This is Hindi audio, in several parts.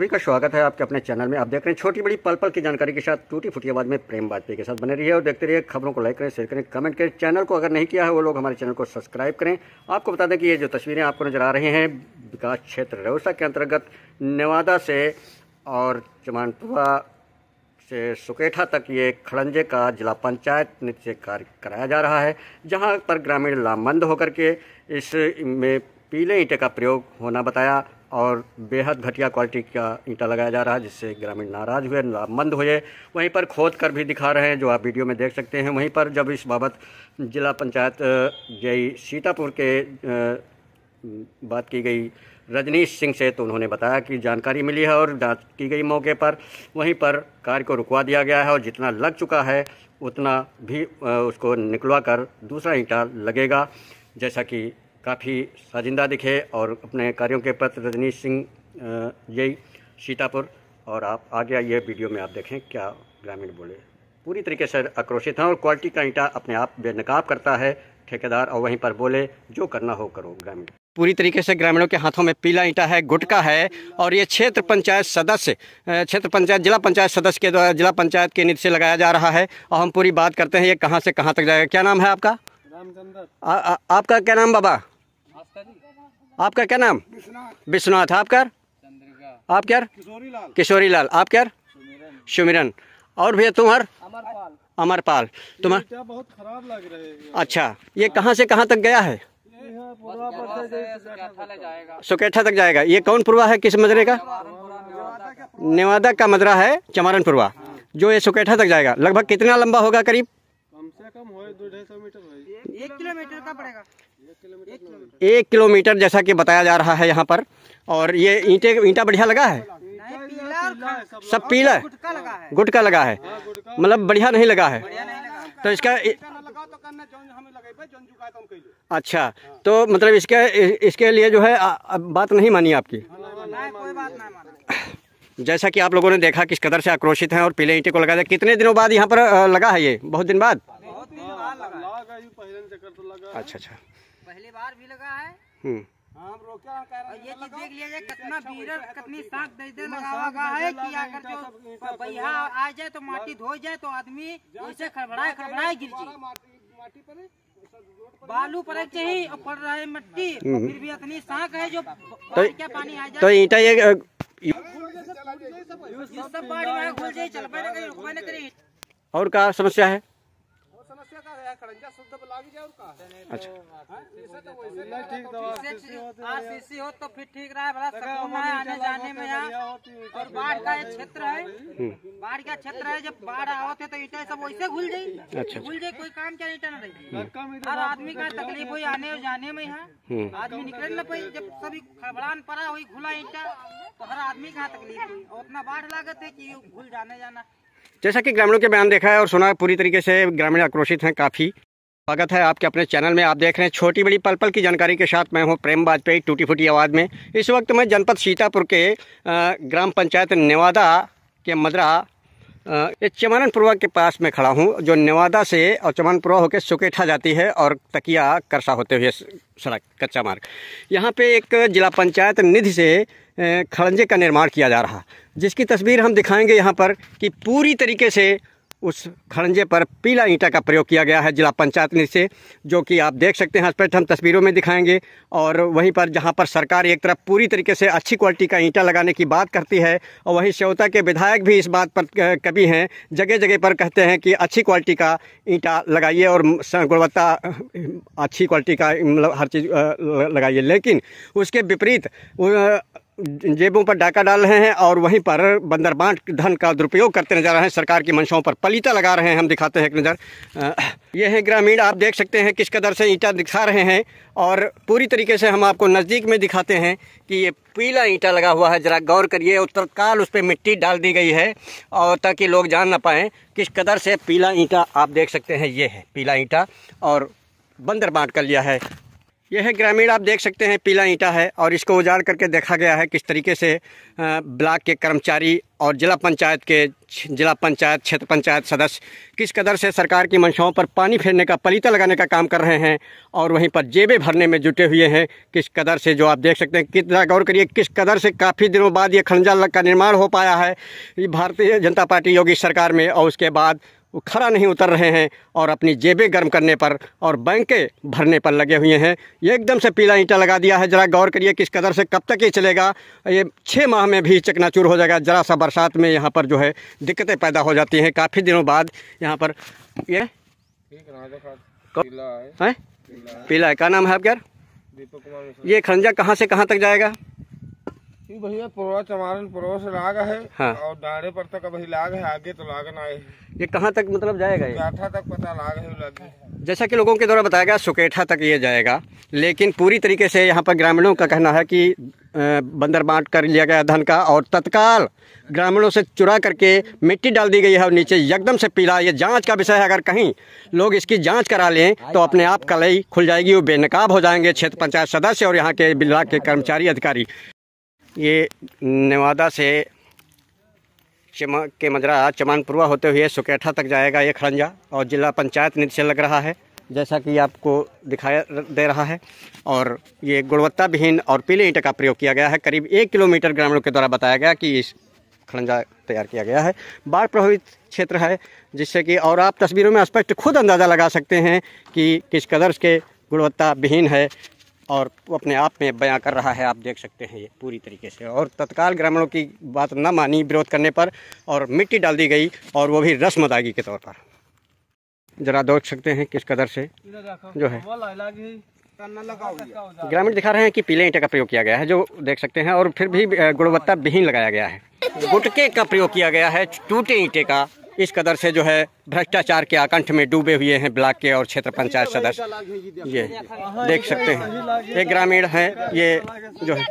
सभी का स्वागत है आपके अपने चैनल में आप देख रहे हैं छोटी बड़ी पल पल की जानकारी के साथ टूटी फूटी आवाज में प्रेम वाजपेयी के साथ बने रहिए और देखते रहिए खबरों को लाइक करें शेयर करें कमेंट करें चैनल को अगर नहीं किया है वो लोग हमारे चैनल को सब्सक्राइब करें आपको बता दें कि ये जो तस्वीरें आपको नजर आ रहे हैं विकास क्षेत्र रेवसा के अंतर्गत नवादा से और चमानपुरा से सुकेठा तक ये खड़ंजे का जिला पंचायत नित्य कार्य कराया जा रहा है जहाँ पर ग्रामीण लामबंद होकर के इस में पीले ईंटे का प्रयोग होना बताया और बेहद घटिया क्वालिटी का ईंटा लगाया जा रहा है जिससे ग्रामीण नाराज हुए लाभमंद हुए वहीं पर खोद कर भी दिखा रहे हैं जो आप वीडियो में देख सकते हैं वहीं पर जब इस बाबत जिला पंचायत जय सीतापुर के बात की गई रजनीश सिंह से तो उन्होंने बताया कि जानकारी मिली है और जाँच की गई मौके पर वहीं पर कार्य को रुकवा दिया गया है और जितना लग चुका है उतना भी उसको निकलवा कर दूसरा ईंटा लगेगा जैसा कि काफ़ी साजिंदा दिखे और अपने कार्यों के पत्र रजनीश सिंह यही सीतापुर और आप आगे आइए वीडियो में आप देखें क्या ग्रामीण बोले पूरी तरीके से आक्रोशित हैं और क्वालिटी का ईंटा अपने आप बेनकाब करता है ठेकेदार और वहीं पर बोले जो करना हो करो ग्रामीण पूरी तरीके से ग्रामीणों के हाथों में पीला ईंटा है गुटका है और ये क्षेत्र पंचायत सदस्य क्षेत्र पंचायत जिला पंचायत सदस्य के द्वारा जिला पंचायत के निधि से लगाया जा रहा है और हम पूरी बात करते हैं ये कहाँ से कहाँ तक जाएगा क्या नाम है आपका आ, आ, आपका क्या नाम बाबा आपका क्या नाम विश्वनाथ आप क्या आप क्या किशोरी लाल आप क्या सुमिरन और भैया तुम्हार अमरपाल तुम्हार बहुत खराब लग रहे हैं अच्छा ये कहाँ से कहाँ तक गया है सुकेठा तक जाएगा ये कौन पुरवा है किस मजरे का नेवादा का मजरा है चमारनपुरवा पुरवा जो ये सुकेठा तक जाएगा लगभग कितना लंबा होगा करीब एक किलोमीटर का पड़ेगा एक किलोमीटर जैसा कि बताया जा रहा है यहाँ पर और ये ईंटे ईंटा बढ़िया लगा है सब पीला है गुटका लगा है हाँ, मतलब बढ़िया नहीं लगा है तो इसका तो तो अच्छा तो मतलब इसके इसके लिए जो है बात नहीं मानी आपकी हाँ, जैसा कि आप लोगों ने देखा किस कदर से आक्रोशित हैं और पीले ईंटे को लगा दिया कितने दिनों बाद यहाँ पर लगा है ये बहुत दिन बाद तो लगा अच्छा अच्छा पहली बार भी लगा है हम्म। हाँ, हम ये चीज देख लिया जाए कितना अच्छा बीरर तो कितनी साख है कि अगर जो तो आ जाए तो माटी धो जाए तो आदमी उसे खड़बड़ाए खड़बड़ाए गिर जाए बालू पर चाहिए और पड़ रहा है मिट्टी हम्म, हम्म। फिर भी इतनी साख है जो तो क्या पानी आ जाए तो ईटा ये सब में घुल जाए चल पाए और क्या समस्या है करंजा शुद्ध लाग जाए और का अच्छा आरसीसी हाँ, अच्छा। तो तो तो हाँ, हो तो फिर ठीक रहा है बड़ा सकून आने जाने में यहाँ और बाढ़ का क्षेत्र है हम्म। बाढ़ का क्षेत्र है जब बाढ़ आवत है तो ईटा सब वैसे घुल जाये अच्छा, अच्छा। घुल जाये कोई काम क्या ईटा न हम्म। हर आदमी का तकलीफ हुई आने और जाने में यहाँ हम्म। आदमी निकल न पाई जब सभी खबरान पड़ा हुई घुला ईटा तो हर आदमी का तकलीफ हुई और उतना बाढ़ लागत है की घुल जाने जाना जैसा कि ग्रामीणों के बयान देखा है और सुना पूरी तरीके से ग्रामीण आक्रोशित हैं काफ़ी स्वागत है आपके अपने चैनल में आप देख रहे हैं छोटी बड़ी पल पल की जानकारी के साथ मैं हूं प्रेम वाजपेयी टूटी फूटी आवाज़ में इस वक्त मैं जनपद सीतापुर के ग्राम पंचायत नेवादा के मदरा ये चमनपुरवा के पास में खड़ा हूँ जो नवादा से और चमनपुरवा होकर सुकेठा जाती है और तकिया करसा होते हुए सड़क कच्चा मार्ग यहाँ पे एक जिला पंचायत निधि से खड़ंजे का निर्माण किया जा रहा जिसकी तस्वीर हम दिखाएंगे यहाँ पर कि पूरी तरीके से उस खड़ंजे पर पीला ईंटा का प्रयोग किया गया है जिला पंचायत ने से जो कि आप देख सकते हैं स्पष्ट हम तस्वीरों में दिखाएंगे और वहीं पर जहां पर सरकार एक तरफ पूरी तरीके से अच्छी क्वालिटी का ईंटा लगाने की बात करती है और वहीं श्योता के विधायक भी इस बात पर कभी हैं जगह जगह पर कहते हैं कि अच्छी क्वालिटी का ईंटा लगाइए और गुणवत्ता अच्छी क्वालिटी का मतलब हर चीज़ लगाइए लेकिन उसके विपरीत जेबों पर डाका डाल रहे हैं और वहीं पर बंदरबांट धन का दुरुपयोग करते नजर आ रहे हैं सरकार की मंशाओं पर पलीता लगा रहे हैं हम दिखाते हैं एक नज़र ये है ग्रामीण आप देख सकते हैं किस कदर से ईंटा दिखा रहे हैं और पूरी तरीके से हम आपको नज़दीक में दिखाते हैं कि ये पीला ईंटा लगा हुआ है ज़रा गौर करिए और तत्काल उस पर मिट्टी डाल दी गई है और ताकि लोग जान ना पाएँ किस कदर से पीला ईंटा आप देख सकते हैं ये है पीला ईंटा और बंदर बांट कर लिया है यह है ग्रामीण आप देख सकते हैं पीला ईंटा है और इसको उजाड़ करके देखा गया है किस तरीके से ब्लॉक के कर्मचारी और जिला पंचायत के जिला पंचायत क्षेत्र पंचायत सदस्य किस कदर से सरकार की मंशाओं पर पानी फेरने का पलीता लगाने का काम कर रहे हैं और वहीं पर जेबें भरने में जुटे हुए हैं किस कदर से जो आप देख सकते हैं कितना गौर करिए किस कदर से काफ़ी दिनों बाद ये खंडजा का निर्माण हो पाया है भारतीय जनता पार्टी योगी सरकार में और उसके बाद वो खरा नहीं उतर रहे हैं और अपनी जेबें गर्म करने पर और बैंकें भरने पर लगे हुए हैं ये एकदम से पीला ईंटा लगा दिया है ज़रा गौर करिए किस कदर से कब तक ये चलेगा ये छः माह में भी चकनाचूर हो जाएगा ज़रा सा बरसात में यहाँ पर जो है दिक्कतें पैदा हो जाती हैं काफ़ी दिनों बाद यहाँ पर ये पीला है पीला है क्या नाम है आप यार ये खंजा कहाँ से कहाँ तक जाएगा भैया चमारन से लाग है हाँ। और पर तक अभी लाग है आगे तो लागन आए ये कहाँ तक मतलब जाएगा ये गाठा तक पता लाग है जैसा कि लोगों के द्वारा बताया गया सुकेठा तक ये जाएगा लेकिन पूरी तरीके से यहाँ पर ग्रामीणों का कहना है कि बंदर बांट कर लिया गया धन का और तत्काल ग्रामीणों से चुरा करके मिट्टी डाल दी गई है और नीचे एकदम से पीला ये जांच का विषय है अगर कहीं लोग इसकी जांच करा लें तो अपने आप कलई खुल जाएगी वो बेनकाब हो जाएंगे क्षेत्र पंचायत सदस्य और यहाँ के विभाग के कर्मचारी अधिकारी ये नवादा से चमा के मजरा चमानपुरवा होते हुए सुकेठा तक जाएगा ये खड़ंजा और जिला पंचायत नीति से लग रहा है जैसा कि आपको दिखाया दे रहा है और ये गुणवत्ता विहीन और पीले ईंट का प्रयोग किया गया है करीब एक किलोमीटर ग्रामीणों के द्वारा बताया गया कि इस खड़ंजा तैयार किया गया है बाढ़ प्रभावित क्षेत्र है जिससे कि और आप तस्वीरों में स्पष्ट खुद अंदाज़ा लगा सकते हैं कि किस कदर के गुणवत्ता विहीन है और अपने आप में बयां कर रहा है आप देख सकते हैं ये पूरी तरीके से और तत्काल ग्रामीणों की बात न मानी विरोध करने पर और मिट्टी डाल दी गई और वो भी रस्म अदागी के तौर पर जरा देख सकते हैं किस कदर से जो है ग्रामीण दिखा रहे हैं कि पीले ईंटे का प्रयोग किया गया है जो देख सकते हैं और फिर भी गुणवत्ता विहीन लगाया गया है गुटके का प्रयोग किया गया है टूटे ईंटे का इस कदर से जो है भ्रष्टाचार के आकंठ में डूबे हुए हैं ब्लॉक के और क्षेत्र पंचायत सदस्य ये देख सकते हैं एक ग्रामीण है ये जो है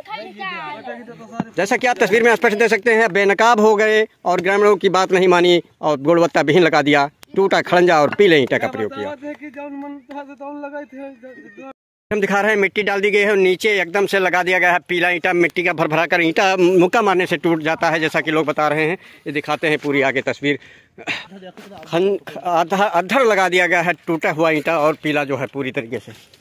जैसा कि आप तस्वीर में स्पष्ट दे सकते हैं बेनकाब हो गए और ग्रामीणों की बात नहीं मानी और गुणवत्ता विहीन लगा दिया टूटा खड़ंजा और पीले ईंटा का प्रयोग किया हम दिखा रहे हैं मिट्टी डाल दी गई है और नीचे एकदम से लगा दिया गया है पीला ईंटा मिट्टी का भर भरा कर ईंटा मुक्का मारने से टूट जाता है जैसा कि लोग बता रहे हैं ये दिखाते हैं पूरी आगे तस्वीर खन आधा अधर लगा दिया गया है टूटा हुआ ईंटा और पीला जो है पूरी तरीके से